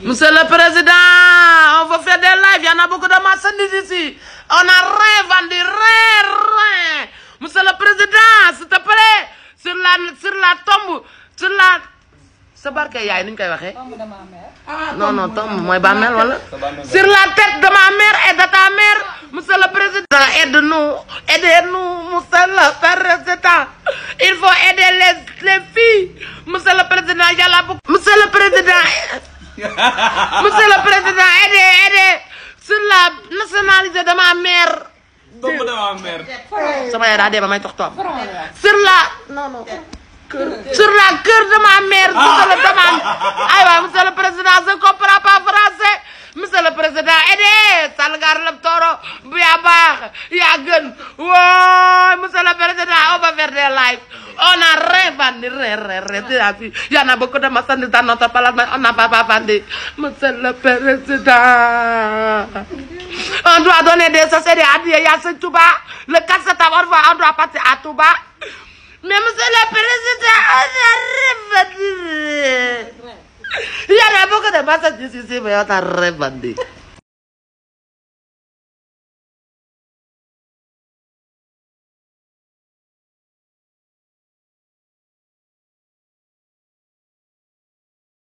Monsieur le Président, on veut faire des lives. Il y en a beaucoup de salle ici. On a rien vendu, rien, rien. Monsieur le Président, s'il te plaît, sur la, sur la tombe, sur la... C'est barke yaay ni ñu koy waxee. Ah, non non tombe wala. sur la tête de ma mère et de ta mère. monsieur le président aide-nous aidez-nous monsieur le président il faut aider les filles monsieur le président il y a beaucoup. monsieur le président aidez aidez sur la nationalisé de ma de ma ba may tox toog. sur la non non. sur la cœur ah. président je ne comprends pas président aidez Sall nga la tooro bu yaa président. papandi rerereti asi yana bokoda masandi tanota palama ona papapandi musela peresida andu adone desa sede adie yasi ya, tuba le kasa tawarfa andu apati atuba mais monsieur le président on a ya, revendiqué yana bokoda masandi sisi bayota ya, revendiqué